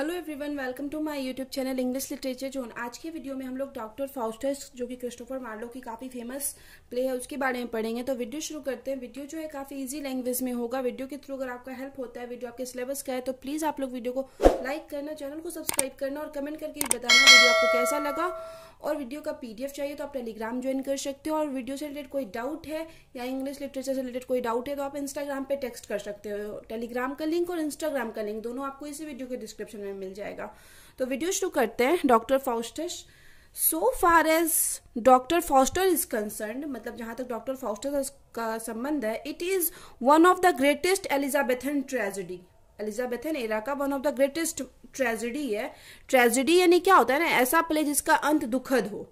hello everyone welcome to my YouTube channel English literature zone आज के video में हम लोग डॉक्टर फाउस्टस जो कि क्रिस्टोफर मार्लो की काफ़ी फेमस प्ले है उसके बारे में पढ़ेंगे तो वीडियो शुरू करते हैं वीडियो जो है काफ़ी इजी लैंग्वेज में होगा वीडियो के थ्रू अगर आपका हेल्प होता है वीडियो आपके सिलेबस का है तो प्लीज़ आप लोग वीडियो को लाइक करना चैनल को सब्सक्राइब करना और कमेंट करके बताना वीडियो आपको कैसा लगा और वीडियो का पीडीएफ चाहिए तो आप टेलीग्राम ज्वाइन कर सकते हो और वीडियो से रिलेटेड कोई डाउट है या इंग्लिश लिटरेचर से रिलेटेड कोई डाउट है तो आप इंस्टाग्राम पे टेक्स्ट कर सकते हो टेलीग्राम का लिंक और इंस्टाग्राम का लिंक दोनों आपको इसी वीडियो के डिस्क्रिप्शन में मिल जाएगा तो वीडियो शुरू करते हैं doctor Faustus so far as doctor Faustus is concern मतलब जहां तक डॉक्टर फॉस्टर का संबंध है it is one of the greatest Elizabethan tragedy Elizabeth era का one of the greatest tragedy है ट्रेजिडी यानी क्या होता है ना ऐसा प्ले जिसका अंत दुखद हो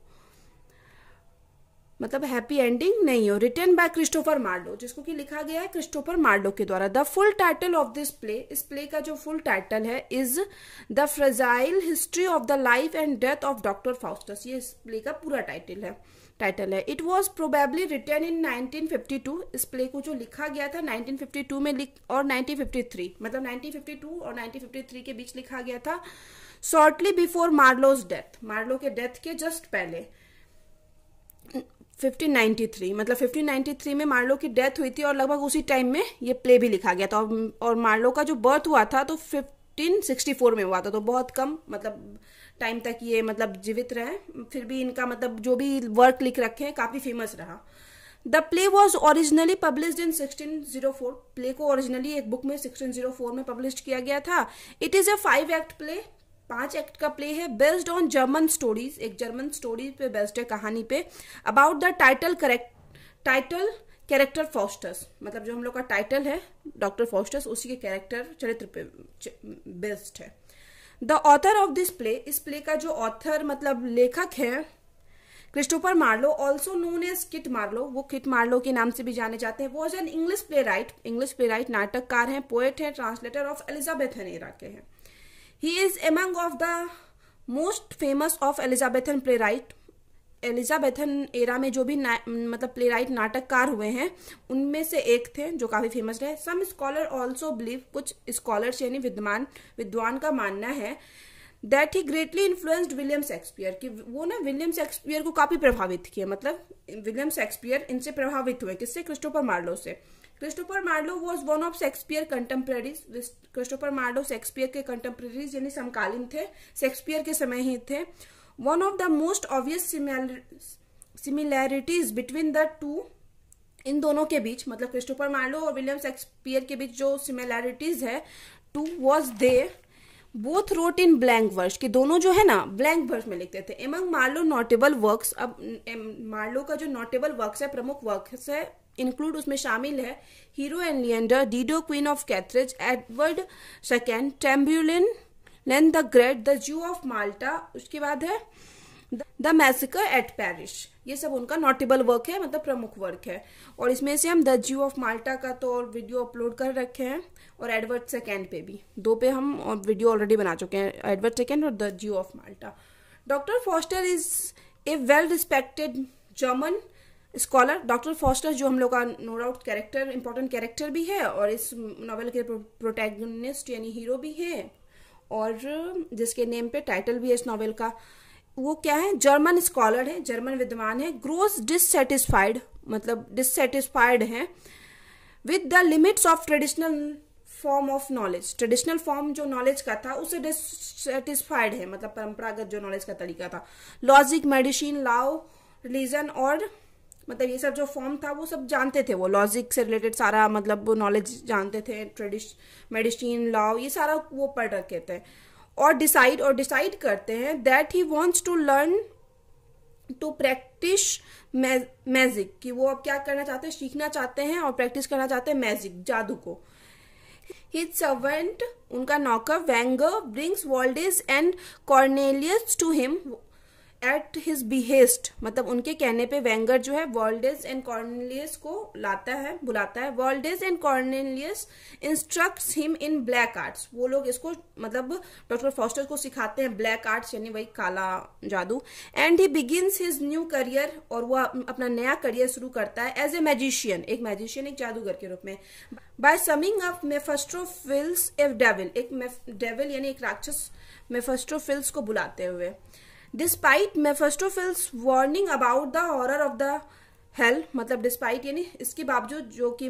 मतलब हैप्पी एंडिंग नहीं हो रिटर्न बाय क्रिस्टोफर मार्डो जिसको कि लिखा गया है क्रिस्टोफर मार्डो के द्वारा the full title of this play इस प्ले का जो फुल टाइटल है is the fragile history of the life and death of doctor Faustus ये इस प्ले का पूरा टाइटल है टाइटल है it was probably written in nineteen fifty two इस प्ले को जो लिखा गया था नाइनटीन फिफ्टी टू में लिख और नाइनटीन फिफ्टी थ्री मतलब नाइनटीन फिफ्टी टू और नाइनटीन फिफ्टी थ्री के बीच लिखा गया था shortly before Marlowe's death Marlowe के डेथ के जस्ट पहले 1593 मतलब 1593 में मार्लो की डेथ हुई थी और लगभग उसी टाइम में ये प्ले भी लिखा गया था और, और मार्लो का जो बर्थ हुआ था तो 1564 में हुआ था तो बहुत कम मतलब टाइम तक ये मतलब जीवित रहे फिर भी इनका मतलब जो भी वर्क लिख रखे हैं काफ़ी फेमस रहा the play was originally published in 1604 play को ओरिजिनली एक बुक में 1604 में पब्लिश किया गया था it is a five act play पांच एक्ट का प्ले है बेस्ड ऑन जर्मन स्टोरीज एक जर्मन स्टोरीज पे बेस्ड है कहानी पे about the title correct title character Faustus मतलब जो हम लोग का टाइटल है डॉक्टर फॉस्टस उसी के कैरेक्टर चरित्र पे बेस्ड है the author of this play इस प्ले का जो ऑथर मतलब लेखक है Christopher Marlowe also known as Kit Marlowe वो किट मार्लो के नाम से भी जाने जाते हैं वो as an English playwright English playwright नाटककार हैं पोएट हैं ट्रांसलेटर ऑफ एलिजाबेथन एरा के हैं he is among of the most famous of Elizabethan playwright Elizabethan era में जो भी मतलब प्ले राइट नाटककार हुए हैं उनमें से एक थे जो काफ़ी फेमस रहे सम स्कॉलर ऑल्सो बिलीव कुछ स्कॉलर्स यानी विद्वान विद्वान का मानना है that he greatly influenced William Shakespeare कि वो ना विलियम शेक्सपियर को काफ़ी प्रभावित किया मतलब विलियम शेक्सपियर इनसे प्रभावित हुए किससे क्रिस्टोफर मार्लो से Christopher Marlowe was one of Shakespeare contemporaries Christopher Marlowe Shakespeare के कंटेम्प्रेरीज यानी समकालीन थे शेक्सपियर के समय ही थे One of the most obvious similarities between the two इन दोनों के बीच मतलब क्रिस्टोफर मार्लो और विलियम शेक्सपियर के बीच जो सिमिलैरिटीज है two was they both wrote in blank verse कि दोनों जो है ना ब्लैंक वर्स में लिखते थे एमंग मार्लो नोटेबल वर्क्स अब मार्लो का जो नोटेबल वर्क्स है प्रमुख वर्क्स है इंक्लूड उसमें शामिल है Hero and Leander Dido Queen of Carthage Edward second Tamburlaine then the great the Jew of Malta उसके बाद है द मैसिकर एट पैरिश ये सब उनका नोटेबल वर्क है मतलब प्रमुख वर्क है और इसमें से हम द ज्यू ऑफ माल्टा का तो और वीडियो अपलोड कर रखे हैं और एडवर्ड सेकेंड पे भी दो पे हम और वीडियो ऑलरेडी बना चुके हैं एडवर्ड सेकेंड और the Jew of Malta doctor Faustus is a well respected German scholar doctor Faustus जो हम लोग का no doubt character important character भी है और इस नॉवल के प्रोटैगनिस्ट यानी हीरो भी है और जिसके नेम पे टाइटल भी है इस नॉवेल का वो क्या है जर्मन स्कॉलर है जर्मन विद्वान है ग्रोस डिससेटिस्फाइड मतलब डिससेटिस्फाइड है with the limits of traditional form of knowledge traditional form जो नॉलेज का था उसे डिससेटिस्फाइड है मतलब परंपरागत जो नॉलेज का तरीका था लॉजिक मेडिसिन लाओ रिलीजन और मतलब ये सब जो फॉर्म था वो सब जानते थे वो लॉजिक से रिलेटेड सारा मतलब नॉलेज जानते थे ट्रेडिश मेडिसिन लॉ ये सारा वो पढ़ रखे थे और डिसाइड और डिसाइड करते हैं that he wants to learn to practise magic कि वो अब क्या करना चाहते हैं सीखना चाहते हैं और प्रैक्टिस करना चाहते हैं मैजिक जादू को हिज सर्वेंट उनका नौकर वैंग brings Valdes and Cornelius to him at his behest मतलब उनके कहने पे वेंगर जो है वॉल्डेज एंड कॉर्नलियस को लाता है बुलाता है Valdes and Cornelius instructs him in black arts वो लोग इसको मतलब डॉक्टर फॉस्टर को सिखाते हैं ब्लैक आर्ट्स यानी वही काला जादू and he begins his new career और वो अपना नया करियर शुरू करता है एज ए मैजिशियन एक मैजिशियन एक जादूगर के रूप में by summing up Mephistopheles a devil एक डेविल यानी एक राक्षस मेफस्ट्रोफिल्स को बुलाते हुए despite Mephistopheles warning about the horror of the hell मतलब डिस्पाइट यानी इसके बावजूद जो कि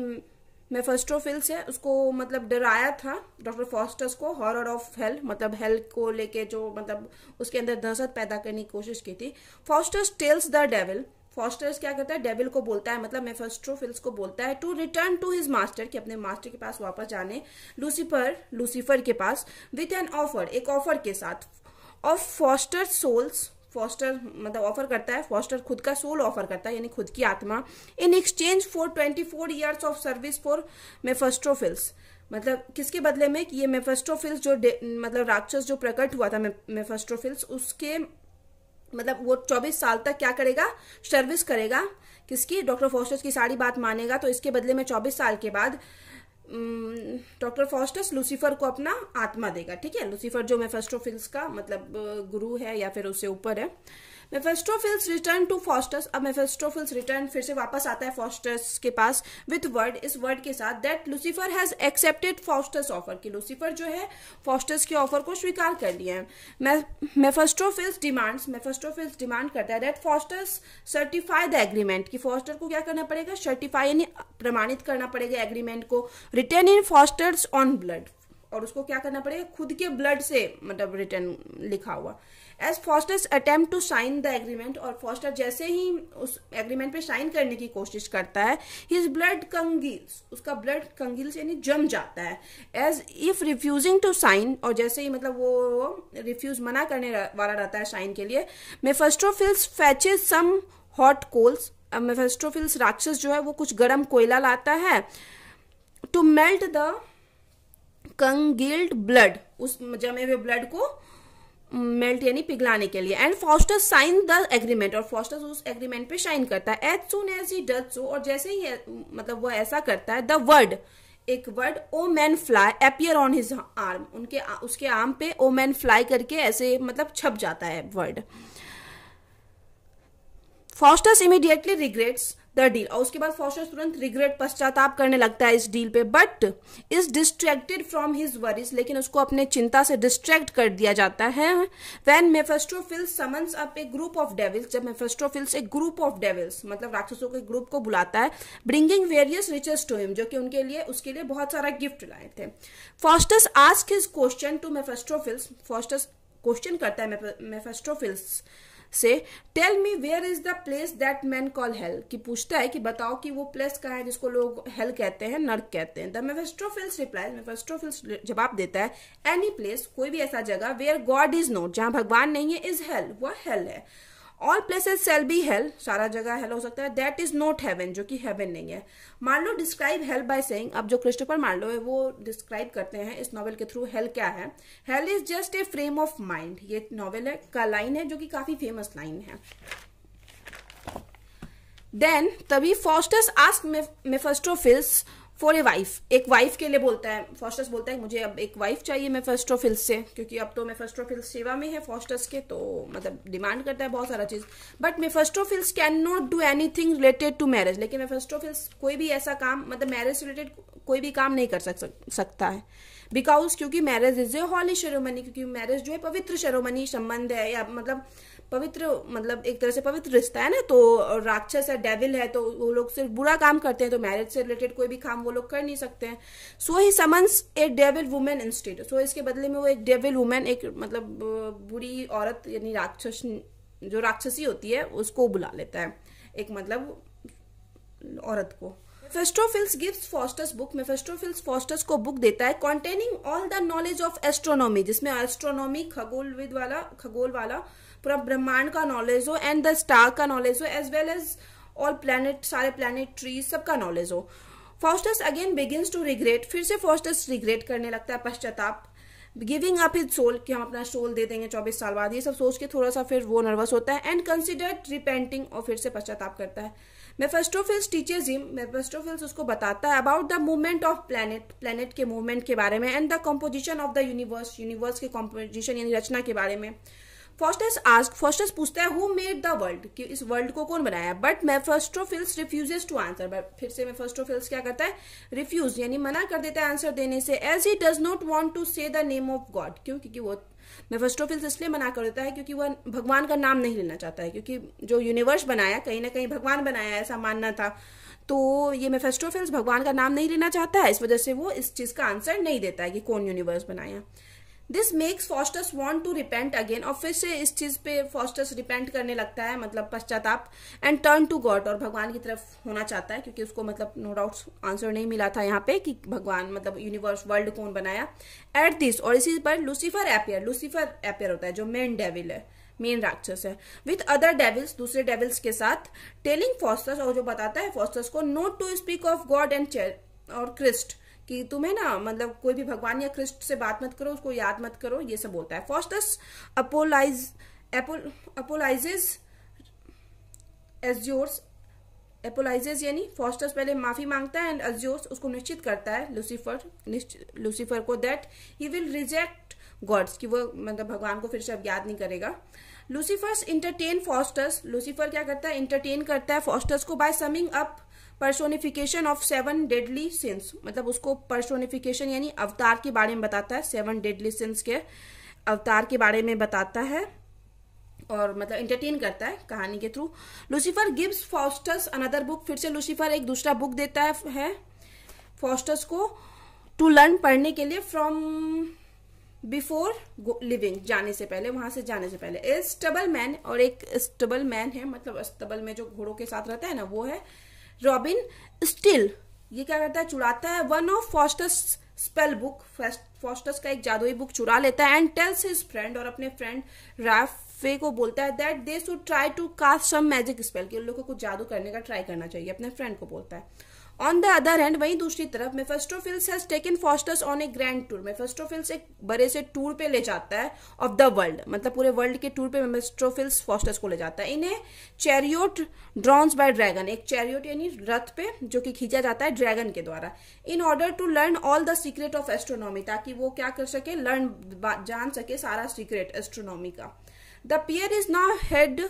मेफेस्टोफिल्स है उसको मतलब डराया था डॉक्टर फॉस्टर्स को हॉरर ऑफ हेल मतलब हेल को लेके जो मतलब उसके अंदर दहशत पैदा करने की कोशिश की थी Faustus tells the devil Faustus क्या करता है डेविल को बोलता है मतलब मेफेस्ट्रोफिल्स को बोलता है to return to his master कि अपने मास्टर के पास वापस जाने लूसीफर लूसीफर के पास विथ एन ऑफर एक ऑफर के साथ ऑफ फॉस्टर सोल्स फॉस्टर मतलब ऑफर करता है फॉस्टर खुद का सोल ऑफर करता है यानी खुद की आत्मा in exchange for twenty four years of service for Mephistopheles मतलब किसके बदले में कि ये मेफस्ट्रोफिल्स जो मतलब राक्षस जो प्रकट हुआ था मेफस्ट्रोफिल्स उसके मतलब वो चौबीस साल तक क्या करेगा सर्विस करेगा किसकी डॉक्टर फोस्टर्स की सारी बात मानेगा तो इसके बदले में चौबीस साल के बाद डॉक्टर फॉस्टस लूसीफर को अपना आत्मा देगा ठीक है लूसीफर जो मेफेस्टोफिल्स का मतलब गुरु है या फिर उससे ऊपर है मेफेस्टोफिल्स रिटर्न टू फॉस्टस अब मेफेस्टोफिल्स रिटर्न फिर से वापस आता है फॉस्टस के पास विथ वर्ड इस वर्ड के साथ that Lucifer has accepted Faustus offer कि लूसीफर जो है फॉस्टस के ऑफर को स्वीकार कर लिया है मेफेस्टोफिल्स डिमांड्स मेफेस्टोफिल्स डिमांड करता है that Faustus certify the agreement कि फॉस्टर को क्या करना पड़ेगा सर्टिफाई यानी प्रमाणित करना पड़ेगा एग्रीमेंट को written in Faustus own blood और उसको क्या करना पड़ेगा खुद के ब्लड से मतलब रिटर्न लिखा हुआ as Faustus attempt to sign the agreement और फॉस्टर जैसे ही उस एग्रीमेंट पे साइन करने की कोशिश करता है हिज ब्लड कंगील्स उसका ब्लड कंगील्स यानी जम जाता है as if refusing to sign और जैसे ही मतलब वो रिफ्यूज मना करने वाला रहता है साइन के लिए Mephistopheles fetches some hot coals Mephistopheles राक्षस जो है वो कुछ गर्म कोयला लाता है to melt the congealed blood उस जमे हुए ब्लड को मेल्ट यानी पिघलाने के लिए and Faustus sign the agreement और फॉस्टर उस एग्रीमेंट पे साइन करता है as soon as he does so और जैसे ही मतलब वह ऐसा करता है द वर्ड एक word O man fly appear on his arm उनके उसके आर्म पे ओ मैन फ्लाई करके ऐसे मतलब छप जाता है word Faustus immediately regrets the deal और उसके बाद फॉस्टर तुरंत रिग्रेट पश्चाताप करने लगता है इस डील पे but is distracted from his worries लेकिन उसको अपने चिंता से डिस्ट्रैक्ट कर दिया जाता है when Mephistopheles summons up a group of devils जब मेफेस्ट्रोफिल्स एक ग्रुप ऑफ डेविल्स मतलब राक्षसों के ग्रुप को बुलाता है bringing various riches to him जो कि उनके लिए उसके लिए बहुत सारा गिफ्ट लाए थे Faustus ask his question to Mephistophilis Faustus question करता है मेफेस्ट्रोफिल्स से tell me where is the place that man call hell कि पूछता है कि बताओ कि वो प्लेस कहाँ है जिसको लोग हेल कहते हैं नर्क कहते हैं द मेफेस्ट्रोफिल्स रिप्लाई मेफेस्ट्रोफिल्स जवाब देता है एनी प्लेस कोई भी ऐसा जगह वेयर गॉड इज नोट जहाँ भगवान नहीं है इज हेल वह हेल है all places shall be hell सारा जगह हेल हो सकता है दैट इज नॉट हेवन जो कि हेवन नहीं है मान लो डिस्क्राइब हेल बाय सेइंग अब जो क्रिस्टोफर मान लो है वो डिस्क्राइब करते हैं इस नॉवल के थ्रू हेल क्या है hell is just a frame of mind ये नॉवल है का लाइन है जो कि काफी फेमस लाइन है देन तभी Faustus ask Mephistophilis for a wife एक वाइफ के लिए बोलता है फॉस्टर्स बोलता है मुझे अब एक वाइफ चाहिए मैं फर्स्ट फर्स्टोफिल से क्योंकि अब तो मैं फर्स्टोफिल्स सेवा में है फॉस्टर्स के तो मतलब डिमांड करता है बहुत सारा चीज़ but Mephistophilis can not do anything related to marriage लेकिन मैं फर्स्ट फर्स्टोफिल्स कोई भी ऐसा काम मतलब मैरिज से रिलेटेड कोई भी काम नहीं कर सक, सकता है बिकॉज क्योंकि मैरिज इज ए हॉली शेरोमनी क्योंकि मैरिज जो है पवित्र सेरोमनी संबंध है या मतलब पवित्र मतलब एक तरह से पवित्र रिश्ता है ना तो राक्षस है डेविल है तो वो लोग सिर्फ बुरा काम करते हैं तो मैरिज से रिलेटेड कोई भी काम वो लोग कर नहीं सकते हैं so he summons a devil women instead so इसके बदले में वो एक डेविल वुमेन एक मतलब बुरी औरत यानी राक्षस जो राक्षसी होती है उसको बुला लेता है एक मतलब औरत को फेस्टोफिल्स गिव्स फॉस्टस बुक में फेस्टोफिल्स फॉस्टस को बुक देता है containing all the knowledge of astronomy जिसमें एस्ट्रोनॉमी खगोल विद वाला खगोल वाला पूरा ब्रह्मांड का नॉलेज हो एंड द स्टार का नॉलेज हो as well as all planet सारे प्लैनेट ट्रीज सबका नॉलेज हो Faustus again begins to regret फिर से फाउस्टस रिग्रेट करने लगता है पश्चाताप गिविंग अप हिज सोल कि हम अपना सोल दे देंगे चौबीस साल बाद ये सब सोच के थोड़ा सा फिर वो नर्वस होता है एंड कंसिडर रिपेंटिंग और फिर से पश्चाताप करता है मेफेस्टोफिल्स टीचर्स हिम मेफेस्टोफिल्स उसको बताता है about the movement of planet planet के मूवमेंट के बारे में and the composition of the universe universe के कॉम्पोजिशन यानी रचना के बारे में फॉस्टस आस्क फॉस्टस पूछता है हु मेड द वर्ल्ड कि इस वर्ल्ड को कौन बनाया but Mephistophilis refuses to answer but फिर से मैं फर्स्टोफिल्स क्या करता है रिफ्यूज यानी मना कर देता है आंसर देने से as he does not want to say the name of God क्यों क्योंकि वो मैं मेफेस्टोफिल्स इसलिए मना कर देता है क्योंकि वह भगवान का नाम नहीं लेना चाहता है क्योंकि जो यूनिवर्स बनाया कहीं ना कहीं भगवान बनाया ऐसा मानना था तो ये मैं मेफेस्टोफिल्स भगवान का नाम नहीं लेना चाहता है इस वजह से वो इस चीज का आंसर नहीं देता है कि कौन यूनिवर्स बनाया this makes Faustus want to repent again और फिर से इस चीज पे फॉस्टस रिपेंट करने लगता है मतलब पश्चाताप एंड टर्न टू गॉड और भगवान की तरफ होना चाहता है क्योंकि उसको मतलब नो डाउट आंसर नहीं मिला था यहाँ पे कि भगवान मतलब यूनिवर्स वर्ल्ड कौन बनाया एट दिस और इसी पर लूसीफर एपियर लूसीफर एपियर होता है जो मेन डेविल है मेन राक्षस है विथ अदर डेविल्स दूसरे डेविल्स के साथ टेलिंग फॉस्टस और जो बताता है फॉस्टस को not to speak of God and और क्रिस्ट कि तुम्हें ना मतलब कोई भी भगवान या क्रिस्ट से बात मत करो उसको याद मत करो ये सब होता है फॉस्टस अपोलाइज अपोलाइजेज एज्योर्स एपोलाइजेज यानी फॉस्टस पहले माफी मांगता है एंड एज्योर्स उसको निश्चित करता है लूसीफर लूसीफर को that he will reject God's कि वो मतलब भगवान को फिर से अब याद नहीं करेगा लूसीफर्स इंटरटेन फॉस्टस लूसीफर क्या करता है इंटरटेन करता है फॉस्टस को by summing up personification of seven deadly sins मतलब उसको पर्सोनिफिकेशन यानी अवतार के बारे में बताता है सेवन डेडली सिंस के अवतार के बारे में बताता है और मतलब एंटरटेन करता है कहानी के through Lucifer gives Faustus another book फिर से लूसीफर एक दूसरा बुक देता है, है फॉस्टस को टू लर्न पढ़ने के लिए फ्रॉम बिफोर लिविंग जाने से पहले वहां से जाने से पहले ए स्टबल मैन और एक स्टबल मैन है मतलब स्टबल में जो घोड़ों के साथ रहता है ना वो है रॉबिन स्टिल ये क्या करता है चुराता है one of Faustus spell book Faustus का एक जादुई बुक चुरा लेता है एंड टेल्स हिज फ्रेंड और अपने फ्रेंड राफे को बोलता है that they should try to cast some magic spell कि उन लोगों को जादू करने का ट्राई करना चाहिए अपने फ्रेंड को बोलता है ऑन द अदर हैंड वहीं दूसरी तरफ Mephistophilis has taken Faustus on a grand tour Mephistophilis एक बड़े से टूर पे ले जाता है ऑफ द वर्ल्ड मतलब पूरे वर्ल्ड के टूर पे मेफेस्टोफिल्स फॉस्टर्स को ले जाता है इन्हें चैरियोट ड्रॉन्स बाय ड्रैगन एक चैरियोट यानी रथ पे जो कि खींचा जाता है ड्रैगन के द्वारा in order to learn all the secret of astronomy ताकि वो क्या कर सके लर्न जान सके सारा सीक्रेट एस्ट्रोनॉमी का the pair is now head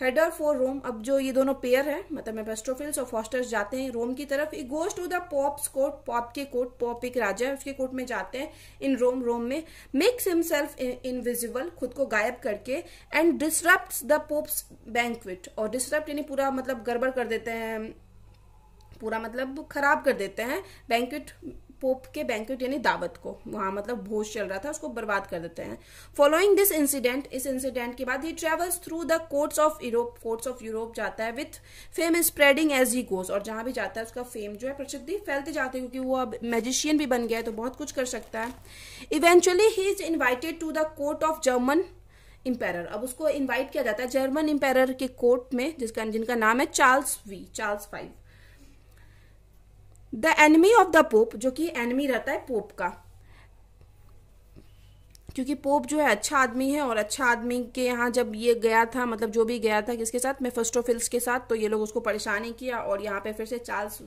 header for Rome अब जो ये दोनों पेयर है मतलब मेपेस्ट्रोफिल्स और फॉस्टर्स जाते हैं रोम की तरफ he goes to the Pope's court Pope के कोर्ट पॉप एक राजा है उसके कोर्ट में जाते हैं इन रोम रोम में मेक्स हिमसेल्फ इनविजिबल खुद को गायब करके and disrupt the Pope's banquet और डिस्टरप्ट यानी पूरा मतलब गड़बड़ कर देते हैं पूरा मतलब खराब कर देते हैं बैंकविट पोप के बैंकेट यानी दावत को वहां मतलब भोज चल रहा था उसको बर्बाद कर देते हैं फॉलोइंग दिस इंसिडेंट इस इंसिडेंट के बाद he travels through the courts of Europe courts of Europe जाता है with fame spreading as he goes और जहां भी जाता है उसका फेम जो है प्रसिद्धि फैलते जाते हैं क्योंकि वो अब मेजिशियन भी बन गया है तो बहुत कुछ कर सकता है eventually he is invited to the court of German emperor अब उसको इन्वाइट किया जाता है जर्मन इम्पेरर के कोर्ट में जिसका जिनका नाम है Charles V Charles five the enemy of the Pope जो कि एनमी रहता है पोप का क्योंकि पोप जो है अच्छा आदमी है और अच्छा आदमी के यहाँ जब ये गया था मतलब जो भी गया था किसके साथ फर्स्ट मेफस्टोफिल्स के साथ तो ये लोग उसको परेशानी किया और यहाँ पे फिर से चार्ल्स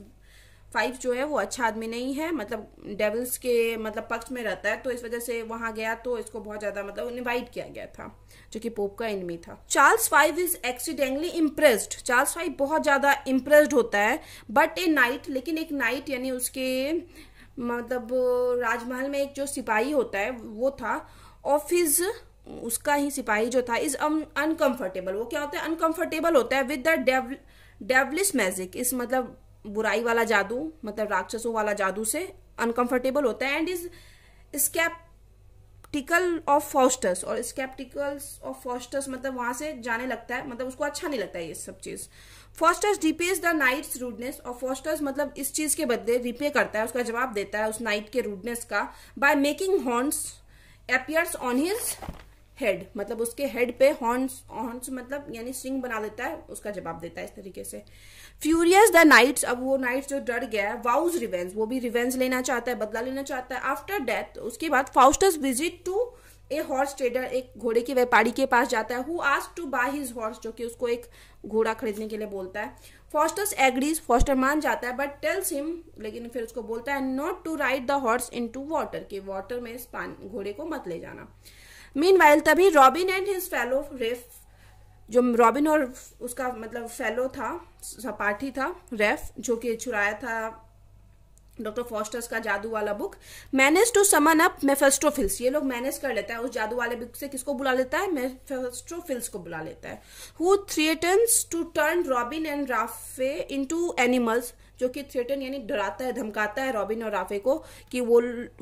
फाइव जो है वो अच्छा आदमी नहीं है मतलब डेविल्स के मतलब पक्ष में रहता है तो इस वजह से वहां गया तो इसको बहुत ज्यादा मतलब इन्वाइट किया गया था जो कि पोप का एनमी था Charles five is accidentally impressed Charles five बहुत ज्यादा इम्प्रेस्ड होता है बट ए नाइट लेकिन एक नाइट यानी उसके मतलब राजमहल में एक जो सिपाही होता है वो था ऑफिस उसका ही सिपाही जो था इज अनकंफर्टेबल वो क्या होता है अनकंफर्टेबल होता है विद द डेवलिस मैजिक इस मतलब बुराई वाला जादू मतलब राक्षसों वाला जादू से अनकंफर्टेबल होता है and is sceptical of Faustus और स्केप्टिकल ऑफ फॉस्टस मतलब वहां से जाने लगता है मतलब उसको अच्छा नहीं लगता है ये सब चीज Faustus repays the knight's rudeness और फॉस्टस मतलब इस चीज के बदले रिपे करता है उसका जवाब देता है उस नाइट के रूडनेस का by making horns appears on his head मतलब उसके हेड पे हॉर्न्स हॉर्न्स मतलब यानी सिंग बना देता है उसका जवाब देता है इस तरीके से फ्यूरियस द नाइट्स अब वो नाइट्स जो डर गया है वाउज रिवेंज वो भी रिवेंज लेना चाहता है बदला लेना चाहता है आफ्टर डेथ उसके बाद Faustus visit to a horse trader एक घोड़े के व्यापारी के पास जाता है who ask to buy his horse जो कि उसको एक घोड़ा खरीदने के लिए बोलता है फॉस्टस एग्रीज फॉस्टर मान जाता है बट टेल्स हिम लेकिन फिर उसको बोलता है not to ride the horse into water के वाटर में इस घोड़े को मत ले जाना मीन वाइल तभी Robin and his fellow Rafe जो रॉबिन और उसका मतलब फेलो था सपाठी था रेफ जो कि चुराया था डॉक्टर फॉस्टर्स का जादू वाला book manage to summon up Mephistophilis ये लोग मैनेज कर लेता है उस जादू वाले बुक से किसको बुला लेता है मेफेस्टोफिल्स को बुला लेता है who threatens to turn Robin and Rafe into animals जो कि थ्रेटन यानी डराता है धमकाता है रॉबिन और राफे को कि वो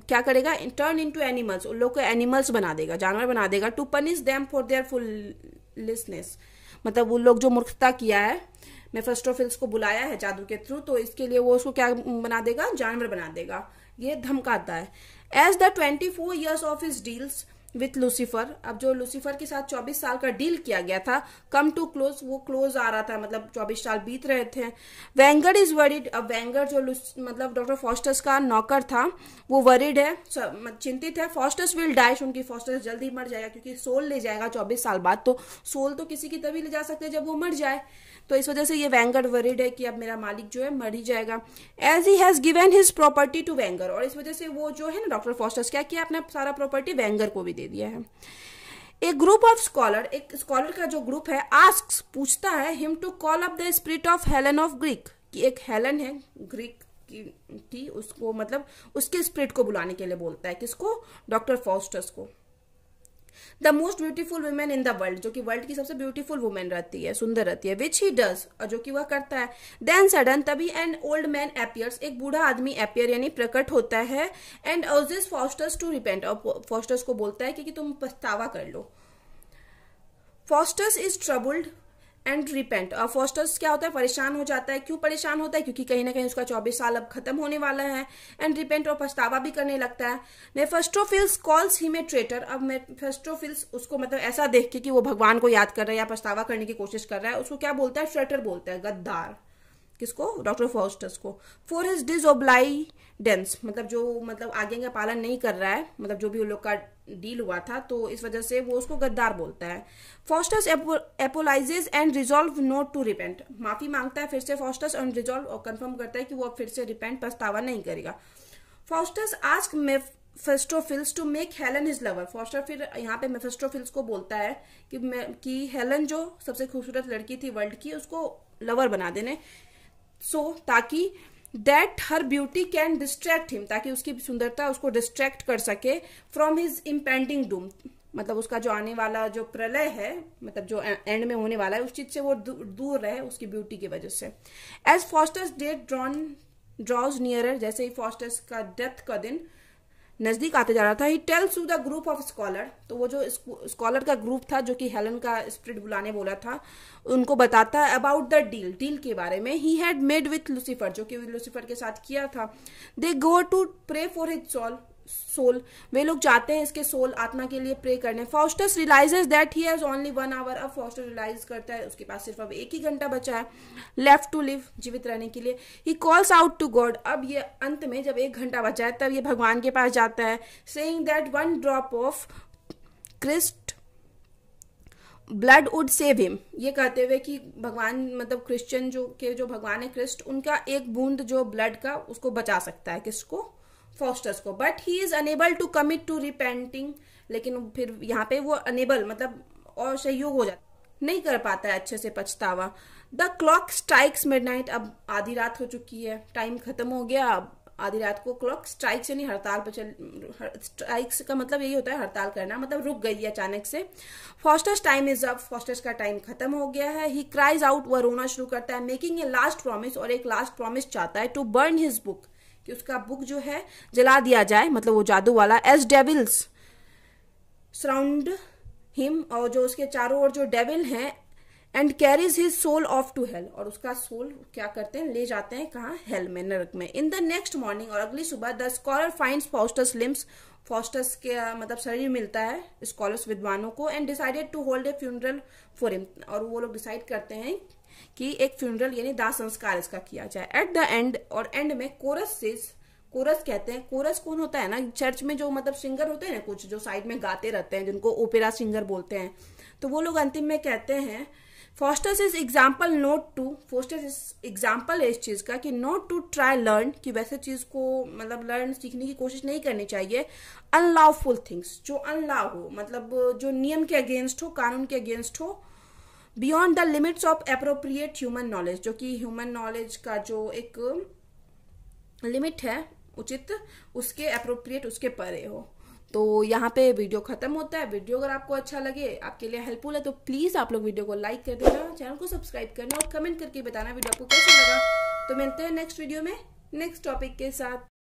क्या करेगा टर्न इन टू एनिमल्स उन लोग को एनिमल्स बना देगा जानवर बना देगा to punish them for their foolishness मतलब उन लोग जो मूर्खता किया है मेफेस्टोफिल्स को बुलाया है जादू के थ्रू तो इसके लिए वो उसको क्या बना देगा जानवर बना देगा ये धमकाता है as the twenty four years of his deals with Lucifer अब जो लूसीफर के साथ 24 साल का डील किया गया था कम टू क्लोज वो क्लोज आ रहा था मतलब 24 साल बीत रहे थे वेंगर इज वरिड अब वेंगर जो मतलब डॉक्टर फॉस्टस का नौकर था वो वरिड है चिंतित है फॉस्टस विल डाइश उनकी फॉस्टस जल्दी मर जाएगा क्योंकि सोल ले जाएगा चौबीस साल बाद तो सोल तो किसी की तभी ले जा सकते जब वो मर जाए तो इस वजह से ये वेंगर वरिड है कि अब मेरा मालिक जो है मर ही जाएगा as he has given his property to वेंगर और इस वजह से वो जो है ना डॉक्टर फॉस्टस क्या किया अपना सारा प्रॉपर्टी वेंगर को भी दे दे दिया है ए ग्रुप ऑफ स्कॉलर एक स्कॉलर का जो ग्रुप है आस्क पूछता है him to call up the spirit of Helen of Greek कि एक हेलन है ग्रीक की थी उसको मतलब उसके स्पिरिट को बुलाने के लिए बोलता है किसको डॉक्टर फॉस्टस को the most beautiful women in the world जो कि वर्ल्ड की सबसे ब्यूटीफुल वुमेन रहती है सुंदर रहती है विच ही डज और जो कि वह करता है देन सडन तभी एन ओल्ड मैन अपियर्स एक बूढ़ा आदमी अपियर यानी प्रकट होता है and is Faustus to repent और फॉस्टर्स को बोलता है कि, कि तुम पछतावा कर लो Faustus is troubled and repent और फोस्टर्स क्या होता है परेशान हो जाता है क्यों परेशान होता है क्योंकि कहीं ना कहीं उसका चौबीस साल अब खत्म होने वाला है एंड रिपेंट और पछतावा भी करने लगता है नेफेस्टोफिल्स कॉल्स ही में ट्रेटर अब नेफेस्टोफिल्स उसको मतलब ऐसा देख के कि वो भगवान को याद कर रहा है या पछतावा करने की कोशिश कर रहा है उसको क्या बोलता है ट्रेटर बोलता है गद्दार किसको डॉक्टर फोस्टस को फॉर हिज डिजोब्लाइडेंस मतलब जो मतलब आगे का पालन नहीं कर रहा है मतलब जो भी उन लोग का डील हुआ था तो इस वजह से वो उसको गद्दार बोलता है Faustus apologises and resolve not to repent माफी मांगता है फिर से फोस्टस एंड रिजोल्व और कंफर्म करता है कि वो अब फिर से रिपेंट पछतावा नहीं करेगा फोस्टस आज Mephistophilis to make Helen is lover Faustus फिर यहाँ पे मेफेस्टोफिल्स को बोलता है कि कि हेलन जो सबसे खूबसूरत लड़की थी वर्ल्ड की उसको लवर बना देने सो so, ताकि that her beauty can distract him ताकि उसकी सुंदरता उसको डिस्ट्रैक्ट कर सके फ्रॉम हिज इम्पेंडिंग डूम मतलब उसका जो आने वाला जो प्रलय है मतलब जो एंड में होने वाला है उस चीज से वो दूर रहे उसकी ब्यूटी की वजह से as Faustus death drawn draws near जैसे ही फॉस्टर्स का डेथ का दिन नज़दीक आते जा रहा था he tells to the group of scholar तो वो जो स्कॉलर का ग्रुप था जो कि हेलन का स्प्रिट बुलाने बोला था उनको बताता है अबाउट द डील डील के बारे में he had made with Lucifer जो कि लूसीफर के साथ किया था they go to pray for his soul soul वे लोग जाते हैं इसके सोल आत्मा के लिए प्रे करने Faustus realises that he has only one hour अब फॉस्टर रियलाइज करता है उसके पास सिर्फ अब एक ही घंटा बचा है लेफ्ट टू लिव जीवित रहने के लिए he calls out to God अब ये अंत में जब एक घंटा बचा है तब ये भगवान के पास जाता है saying that one drop of Christ blood would save him ये कहते हुए कि भगवान मतलब क्रिश्चियन जो के जो भगवान है क्रिस्ट उनका एक बूंद जो ब्लड का उसको बचा सकता है किसको फॉस्टर्स को but he is unable to commit to repenting लेकिन फिर यहाँ पे वो अनेबल मतलब और सहयोग हो जाता नहीं कर पाता है अच्छे से पछतावा द क्लॉक स्ट्राइक्स नाइट अब आधी रात हो चुकी है टाइम खत्म हो गया अब आधी रात को क्लॉक स्ट्राइक्स यानी हड़ताल पर चल स्ट्राइक्स का मतलब यही होता है हड़ताल करना मतलब रुक गई है अचानक से Faustus time is up Faustus का टाइम खत्म हो गया है ही क्राइज आउट वह रोना शुरू करता है मेकिंग ए लास्ट प्रॉमिस और एक लास्ट प्रॉमिस चाहता है टू बर्न हिज बुक कि उसका बुक जो है जला दिया जाए मतलब वो जादू वाला एस डेविल्स सराउंड हिम और जो उसके चारों ओर जो डेविल हैं and carries his soul off to hell और उसका सोल क्या करते हैं ले जाते हैं कहाँ हेल में नरक में इन द नेक्स्ट मॉर्निंग और अगली सुबह the scholar find Faustus limbs Faustus के मतलब शरीर मिलता है स्कॉलर्स विद्वानों को and decided to hold a funeral for him और वो लोग डिसाइड करते हैं कि एक फ्यूनरल यानी दाह संस्कार इसका किया जाए एट द एंड और एंड में कोरस से कोरस कहते हैं कोरस कौन होता है ना चर्च में जो मतलब सिंगर होते हैं ना कुछ जो साइड में गाते रहते हैं जिनको ओपेरा सिंगर बोलते हैं तो वो लोग अंतिम में कहते हैं Faustus is example not to Faustus is example है इस चीज़ का कि नोट टू ट्राई लर्न कि वैसे चीज़ को मतलब लर्न सीखने की कोशिश नहीं करनी चाहिए अनलॉफुल थिंग्स जो अनलाव हो मतलब जो नियम के अगेंस्ट हो कानून के अगेंस्ट हो beyond the limits of appropriate human knowledge जो कि ह्यूमन नॉलेज का जो एक लिमिट है उचित उसके अप्रोप्रिएट उसके परे हो तो यहाँ पे वीडियो खत्म होता है वीडियो अगर आपको अच्छा लगे आपके लिए हेल्पफुल है तो प्लीज़ आप लोग वीडियो को लाइक कर देना चैनल को सब्सक्राइब करना और कमेंट करके बताना वीडियो आपको कैसा लगा तो मिलते हैं नेक्स्ट वीडियो में नेक्स्ट टॉपिक के साथ